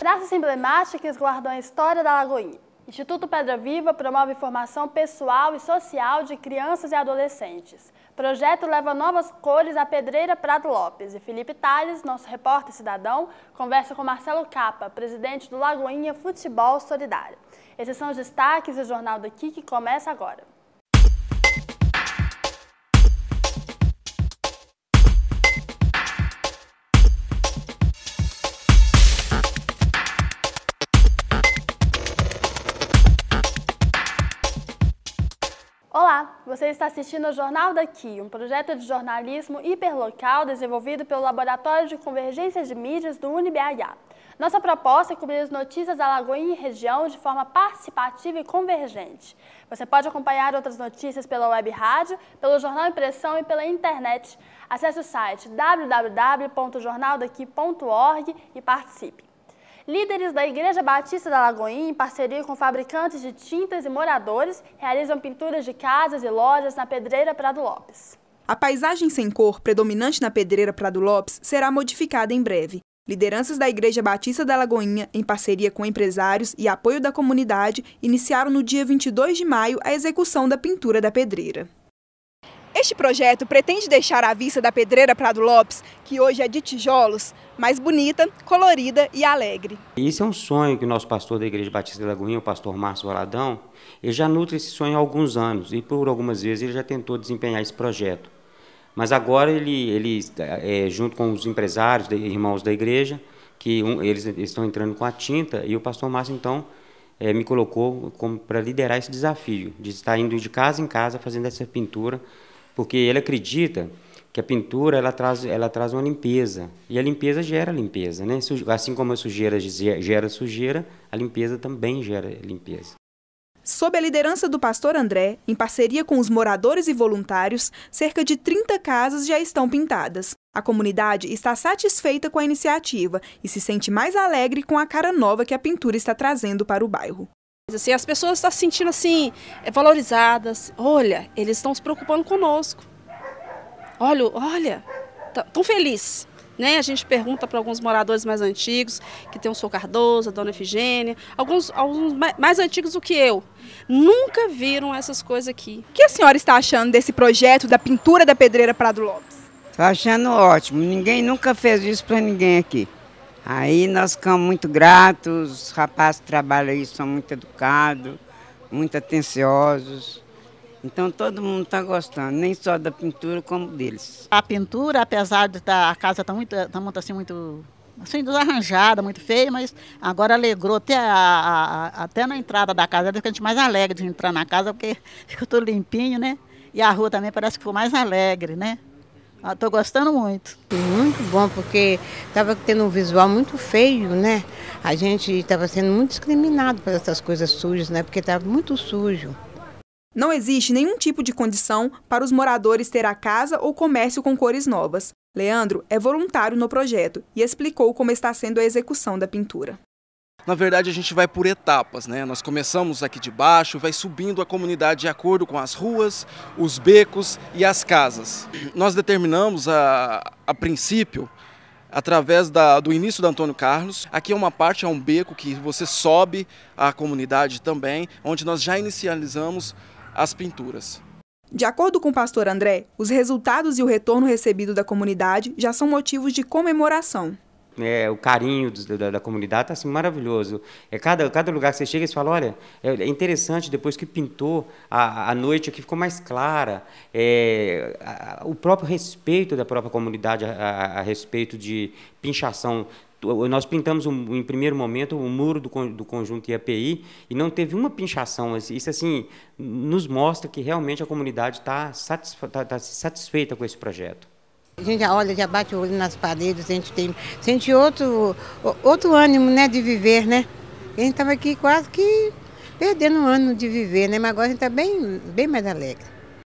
Praças emblemáticas guardam a história da Lagoinha. Instituto Pedra Viva promove formação pessoal e social de crianças e adolescentes. Projeto leva novas cores à Pedreira Prado Lopes. E Felipe Tales, nosso repórter cidadão, conversa com Marcelo Capa, presidente do Lagoinha Futebol Solidário. Esses são os destaques do Jornal daqui que começa agora. Olá, você está assistindo ao Jornal Daqui, um projeto de jornalismo hiperlocal desenvolvido pelo Laboratório de Convergência de Mídias do UniBH. Nossa proposta é cobrir as notícias da Lagoinha e região de forma participativa e convergente. Você pode acompanhar outras notícias pela web rádio, pelo jornal impressão e pela internet. Acesse o site www.jornaldaqui.org e participe. Líderes da Igreja Batista da Lagoinha, em parceria com fabricantes de tintas e moradores, realizam pinturas de casas e lojas na Pedreira Prado Lopes. A paisagem sem cor, predominante na Pedreira Prado Lopes, será modificada em breve. Lideranças da Igreja Batista da Lagoinha, em parceria com empresários e apoio da comunidade, iniciaram no dia 22 de maio a execução da pintura da pedreira. Este projeto pretende deixar a vista da pedreira Prado Lopes, que hoje é de tijolos, mais bonita, colorida e alegre. Isso é um sonho que o nosso pastor da Igreja Batista de Lagoinha, o pastor Márcio Valadão, ele já nutre esse sonho há alguns anos e por algumas vezes ele já tentou desempenhar esse projeto. Mas agora ele, ele é, junto com os empresários, irmãos da igreja, que um, eles, eles, estão entrando com a tinta e o pastor Márcio então é, me colocou para liderar esse desafio de estar indo de casa em casa fazendo essa pintura porque ele acredita que a pintura ela traz, ela traz uma limpeza e a limpeza gera limpeza, né? Assim como a sujeira gera sujeira, a limpeza também gera limpeza. Sob a liderança do pastor André, em parceria com os moradores e voluntários, cerca de 30 casas já estão pintadas. A comunidade está satisfeita com a iniciativa e se sente mais alegre com a cara nova que a pintura está trazendo para o bairro. Assim, as pessoas estão se sentindo assim, eh, valorizadas. Olha, eles estão se preocupando conosco. Olha, olha, tá, tão feliz. Né? A gente pergunta para alguns moradores mais antigos, que tem o Sr. Cardoso, a Dona Efigênia, alguns, alguns mais antigos do que eu. Nunca viram essas coisas aqui. O que a senhora está achando desse projeto da pintura da pedreira Prado Lopes? Estou tá achando ótimo. Ninguém nunca fez isso para ninguém aqui. Aí nós ficamos muito gratos, os rapazes que trabalham aí são muito educados, muito atenciosos. Então todo mundo está gostando, nem só da pintura como deles. A pintura, apesar de tá, a casa estar tá muito, tá muito assim, muito assim, desarranjada, muito feia, mas agora alegrou até, a, a, a, até na entrada da casa. É que a gente mais alegre de entrar na casa, porque ficou tudo limpinho, né? E a rua também parece que ficou mais alegre, né? Estou ah, gostando muito. Muito bom, porque estava tendo um visual muito feio, né? A gente estava sendo muito discriminado por essas coisas sujas, né? Porque estava muito sujo. Não existe nenhum tipo de condição para os moradores ter a casa ou comércio com cores novas. Leandro é voluntário no projeto e explicou como está sendo a execução da pintura na verdade a gente vai por etapas, né? Nós começamos aqui de baixo, vai subindo a comunidade de acordo com as ruas, os becos e as casas. Nós determinamos a, a princípio através da, do início do Antônio Carlos. Aqui é uma parte, é um beco que você sobe a comunidade também, onde nós já inicializamos as pinturas. De acordo com o pastor André, os resultados e o retorno recebido da comunidade já são motivos de comemoração. Né, o carinho do, da, da, comunidade está assim, maravilhoso. É cada, cada lugar que você chega, você fala, olha, é, é, interessante, depois que pintou, a, a noite aqui ficou mais clara. É, a, o próprio respeito da própria comunidade a, a, a respeito de pinchação nós pintamos um, em primeiro momento o um muro do, do conjunto IAPI e não teve uma pinchação. Isso assim nos mostra que realmente a comunidade está satisfe tá, tá satisfeita com esse projeto. A gente já olha, já bate o olho nas paredes, a gente tem, sente outro, outro ânimo né, de viver, né? A gente estava aqui quase que perdendo um ano de viver, né? Mas agora a gente está bem, bem mais alegre.